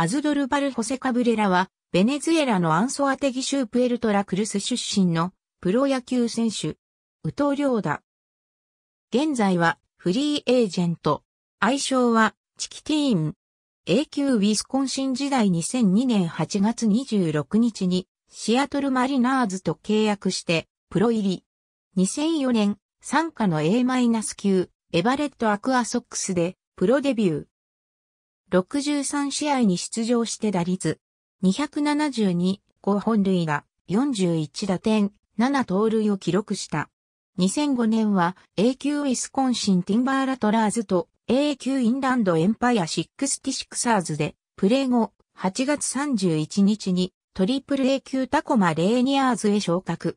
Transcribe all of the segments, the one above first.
アズドルバル・ホセ・カブレラは、ベネズエラのアンソアテギ州プエルトラクルス出身のプロ野球選手、ウトリョーダ。現在はフリーエージェント、愛称はチキティーン。A 級ウィスコンシン時代2002年8月26日にシアトルマリナーズと契約してプロ入り。2004年、参加の A- 級エバレットアクアソックスでプロデビュー。63試合に出場して打率272、5本塁打、41打点、7盗塁を記録した。2005年は A 級ウィスコンシンティンバーラトラーズと A 級インランドエンパイア66サーズでプレー後8月31日にトリプル A 級タコマレーニアーズへ昇格。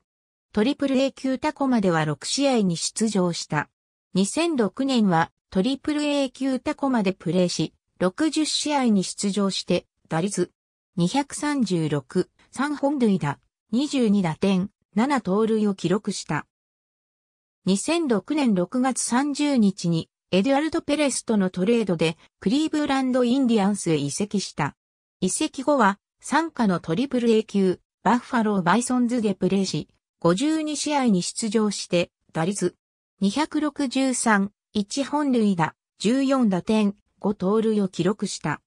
トリプル A 級タコマでは6試合に出場した。2006年はトリプル A 級タコマでプレーし、60試合に出場して、打率236、3本塁打、22打点、7盗塁を記録した。2006年6月30日に、エドゥアルド・ペレスとのトレードで、クリーブランド・インディアンスへ移籍した。移籍後は、参加のトリプル A 級、バッファロー・バイソンズでプレーし、52試合に出場して、打率263、1本塁打、14打点、5盗塁を記録した。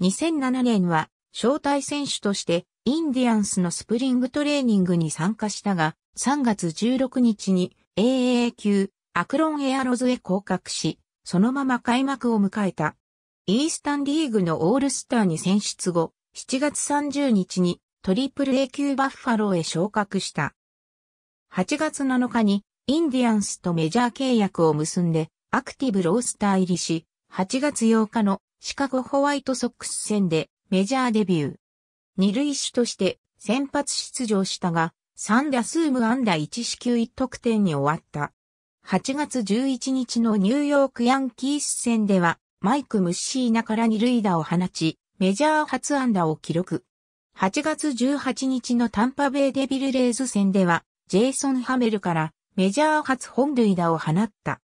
2007年は招待選手としてインディアンスのスプリングトレーニングに参加したが、3月16日に AAA 級アクロンエアロズへ降格し、そのまま開幕を迎えた。イースタンリーグのオールスターに選出後、7月30日にトリプル A 級バッファローへ昇格した。8月7日にインディアンスとメジャー契約を結んでアクティブロースター入りし、8月8日のシカゴホワイトソックス戦でメジャーデビュー。二塁手として先発出場したが、3打数無安打1四球1得点に終わった。8月11日のニューヨークヤンキース戦では、マイク・ムッシーナから二塁打を放ち、メジャー初安打を記録。8月18日のタンパベイデビルレーズ戦では、ジェイソン・ハメルからメジャー初本塁打を放った。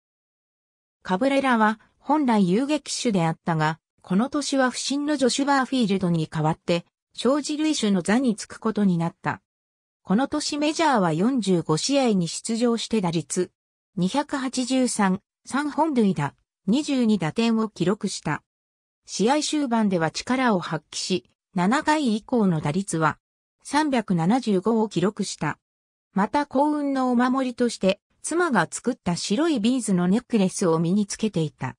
カブレラは本来遊撃手であったが、この年は不審のジョシュ・バーフィールドに代わって、小児類種の座につくことになった。この年メジャーは45試合に出場して打率283、3本塁打、22打点を記録した。試合終盤では力を発揮し、7回以降の打率は375を記録した。また幸運のお守りとして、妻が作った白いビーズのネックレスを身につけていた。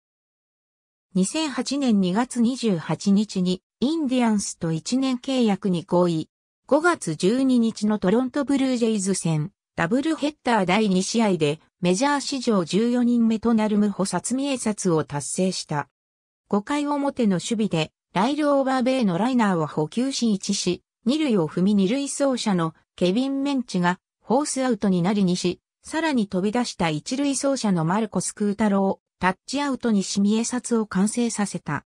2008年2月28日にインディアンスと1年契約に合意。5月12日のトロントブルージェイズ戦、ダブルヘッダー第2試合でメジャー史上14人目となる無補殺見え殺を達成した。5回表の守備でライルオーバーベイのライナーを補給し1し、2塁を踏み2塁走者のケビン・メンチがフォースアウトになりにし、さらに飛び出した1塁走者のマルコス・クータロー。タッチアウトに西み江札を完成させた。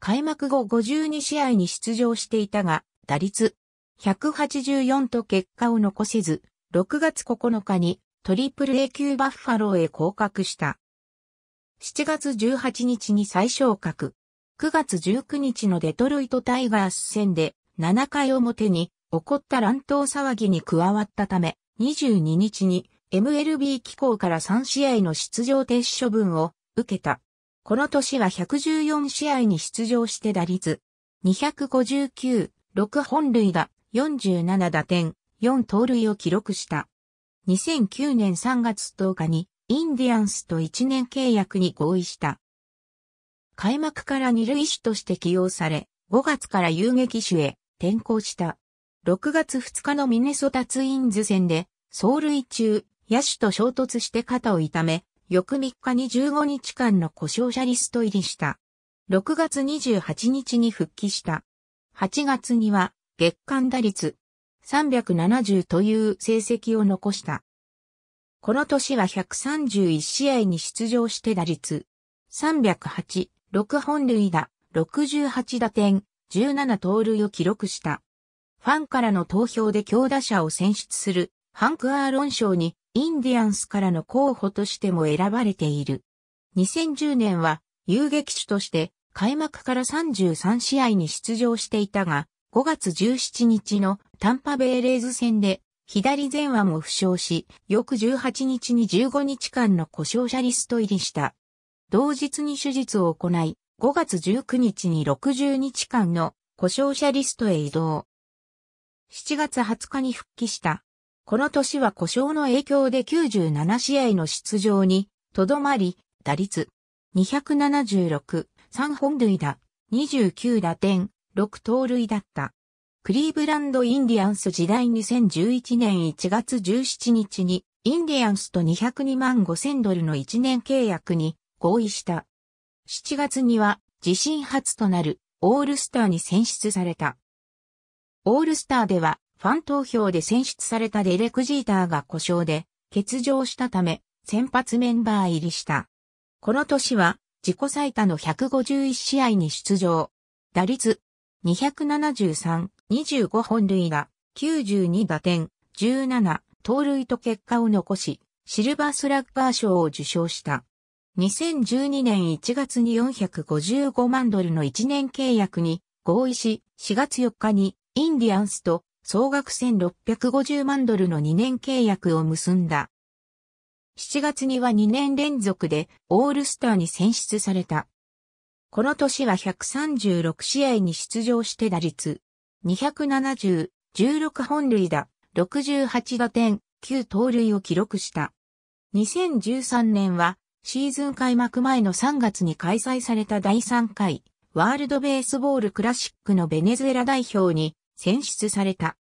開幕後52試合に出場していたが、打率184と結果を残せず、6月9日にトリプル A 級バッファローへ降格した。7月18日に再昇格。9月19日のデトロイトタイガース戦で7回表に起こった乱闘騒ぎに加わったため、22日に MLB 機構から3試合の出場停止処分を受けた。この年は114試合に出場して打率259、6本塁打、47打点、4盗塁を記録した。2009年3月10日にインディアンスと1年契約に合意した。開幕から二塁手として起用され、5月から遊撃手へ転向した。6月2日のミネソタツインズ戦で、走塁中、野手と衝突して肩を痛め、翌3日に15日間の故障者リスト入りした。6月28日に復帰した。8月には月間打率370という成績を残した。この年は131試合に出場して打率308、6本塁打、68打点、17盗塁を記録した。ファンからの投票で強打者を選出するハンク・アーロン賞にインディアンスからの候補としても選ばれている。2010年は遊撃手として開幕から33試合に出場していたが、5月17日のタンパベイレーズ戦で左前腕を負傷し、翌18日に15日間の故障者リスト入りした。同日に手術を行い、5月19日に60日間の故障者リストへ移動。7月20日に復帰した。この年は故障の影響で97試合の出場に、とどまり、打率276、3本塁打、29打点、6盗塁だった。クリーブランド・インディアンス時代2011年1月17日に、インディアンスと202万5000ドルの1年契約に合意した。7月には自身初となるオールスターに選出された。オールスターではファン投票で選出されたデレク・ジーターが故障で欠場したため、先発メンバー入りした。この年は、自己最多の151試合に出場。打率、273、25本塁打、92打点、17、盗塁と結果を残し、シルバースラッガー賞を受賞した。2012年1月に455万ドルの1年契約に合意し、4月4日にインディアンスと総額1650万ドルの2年契約を結んだ。7月には2年連続でオールスターに選出された。この年は136試合に出場して打率270、16本塁打、68打点、9盗塁を記録した。2013年はシーズン開幕前の3月に開催された第3回ワールドベースボールクラシックのベネズエラ代表に選出された。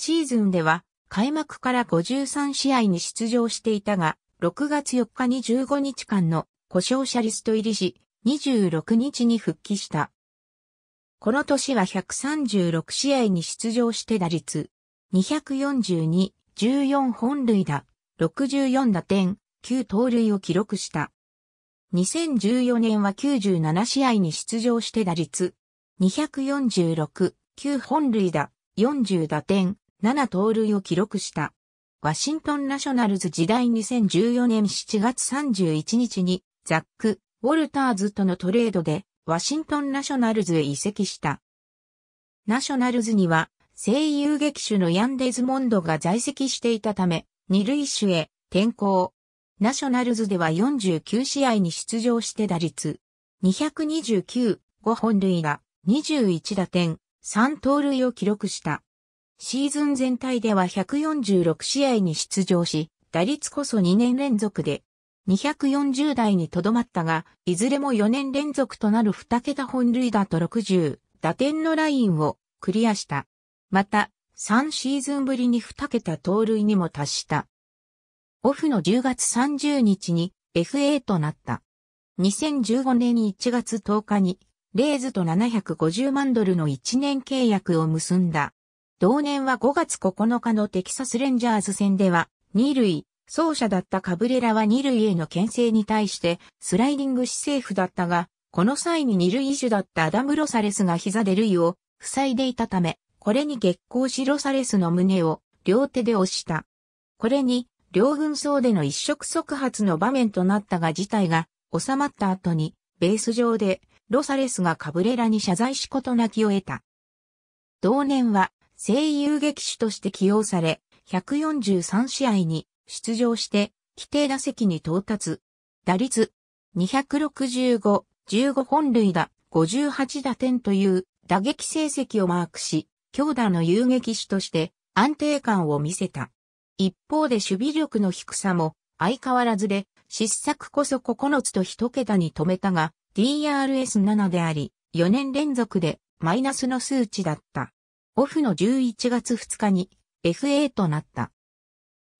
シーズンでは開幕から53試合に出場していたが、6月4日に15日間の故障者リスト入りし、26日に復帰した。この年は136試合に出場して打率、242、14本塁打、64打点、9盗塁を記録した。2014年は97試合に出場して打率、246、9本塁打、40打点、7盗塁を記録した。ワシントンナショナルズ時代2014年7月31日にザック・ウォルターズとのトレードでワシントンナショナルズへ移籍した。ナショナルズには声優劇手のヤンデズモンドが在籍していたため、二塁手へ転向。ナショナルズでは49試合に出場して打率229、5本塁打、21打点、3盗塁を記録した。シーズン全体では146試合に出場し、打率こそ2年連続で240台にとどまったが、いずれも4年連続となる2桁本塁打と60打点のラインをクリアした。また、3シーズンぶりに2桁盗塁にも達した。オフの10月30日に FA となった。2015年1月10日に、レイズと750万ドルの1年契約を結んだ。同年は5月9日のテキサスレンジャーズ戦では、2塁、走者だったカブレラは2塁への牽制に対して、スライディングしセーフだったが、この際に2塁手だったアダム・ロサレスが膝で塁を塞いでいたため、これに激光しロサレスの胸を両手で押した。これに、両軍走での一触即発の場面となったが事態が収まった後に、ベース上でロサレスがカブレラに謝罪し事なきを得た。同年は声優劇手として起用され、143試合に出場して規定打席に到達。打率265、15本塁打、58打点という打撃成績をマークし、強打の遊撃手として安定感を見せた。一方で守備力の低さも相変わらずで、失策こそ9つと1桁に止めたが、DRS7 であり、4年連続でマイナスの数値だった。オフの11月2日に FA となった。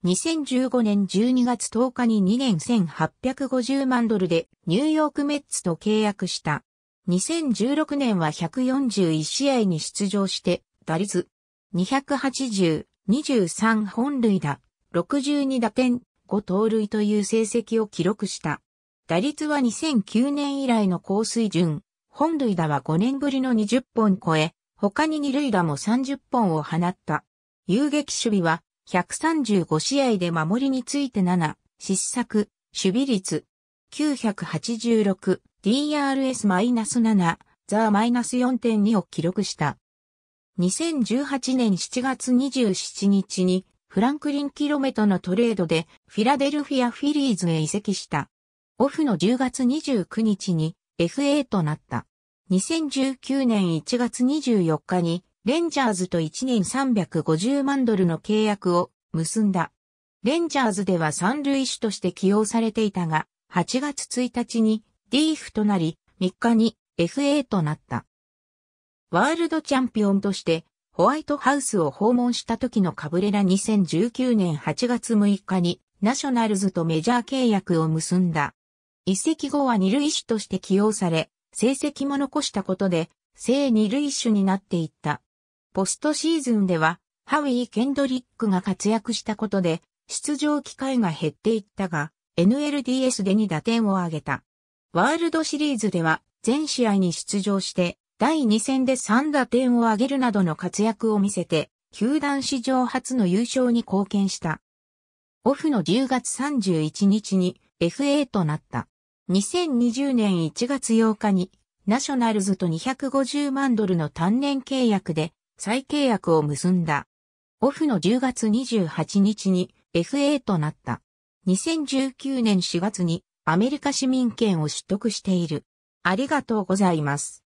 2015年12月10日に2年1850万ドルでニューヨークメッツと契約した。2016年は141試合に出場して打率280、23本塁打、62打点、5盗塁という成績を記録した。打率は2009年以来の高水準、本塁打は5年ぶりの20本超え、他に二塁打も30本を放った。遊撃守備は135試合で守りについて7、失策、守備率986、DRS-7、ザー -4.2 を記録した。2018年7月27日にフランクリン・キロメとのトレードでフィラデルフィア・フィリーズへ移籍した。オフの10月29日に FA となった。2019年1月24日にレンジャーズと1年350万ドルの契約を結んだ。レンジャーズでは三塁手として起用されていたが、8月1日に DF となり、3日に FA となった。ワールドチャンピオンとしてホワイトハウスを訪問した時のカブレラ2019年8月6日にナショナルズとメジャー契約を結んだ。移籍後は二塁手として起用され、成績も残したことで、正二塁手になっていった。ポストシーズンでは、ハウィー・ケンドリックが活躍したことで、出場機会が減っていったが、NLDS で2打点を挙げた。ワールドシリーズでは、全試合に出場して、第2戦で3打点を挙げるなどの活躍を見せて、球団史上初の優勝に貢献した。オフの10月31日に FA となった。2020年1月8日にナショナルズと250万ドルの単年契約で再契約を結んだ。オフの10月28日に FA となった。2019年4月にアメリカ市民権を取得している。ありがとうございます。